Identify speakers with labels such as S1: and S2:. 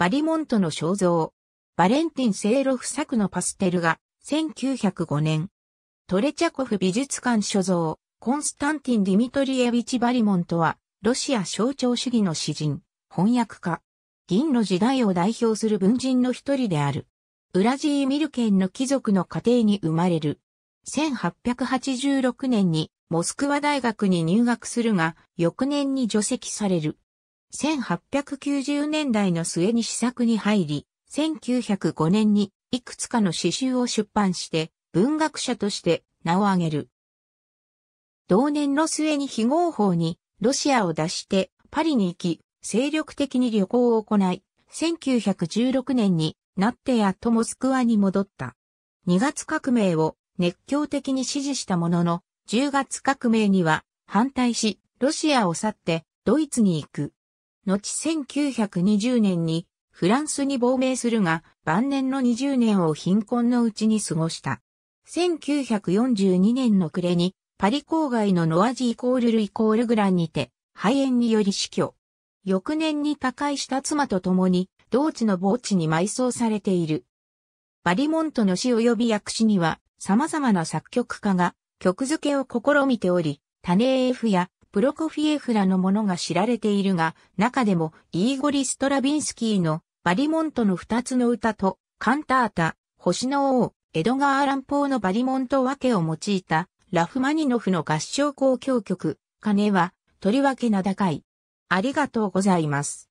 S1: バリモントの肖像、バレンティン・セーロフ作のパステルが、1905
S2: 年、トレチャコフ美術館所蔵、コンスタンティン・ディミトリエビチ・バリモントは、ロシア象徴主義の詩人、翻訳家、銀の時代を代表する文人の一人である。ウラジーミルケンの貴族の家庭に生まれる。1886年にモスクワ大学に入学するが、翌年に除籍される。1890年代の末に試作に入り、1905年にいくつかの詩集を出版して文学者として名を挙げる。同年の末に非合法にロシアを出してパリに行き、精力的に旅行を行い、1916年になってやっとモスクワに戻った。2月革命を熱狂的に支持したものの、10月革命には反対し、ロシアを去ってドイツに行く。後1920年にフランスに亡命するが、晩年の20年を貧困のうちに過ごした。1942年の暮れに、パリ郊外のノアジイコールルイコールグランにて、肺炎により死去。翌年に他界した妻と共に、同地の墓地に埋葬されている。バリモントの死及び薬師には、様々な作曲家が曲付けを試みており、タネーフやプロコフィエフラのものが知られているが、中でもイーゴリ・ストラビンスキーのバリモントの二つの歌と、カンタータ、星の王、エドガー・アラン・ポーのバリモント分けを用いた、ラフマニノフの合唱交響曲、金は、
S1: とりわけ名高い。ありがとうございます。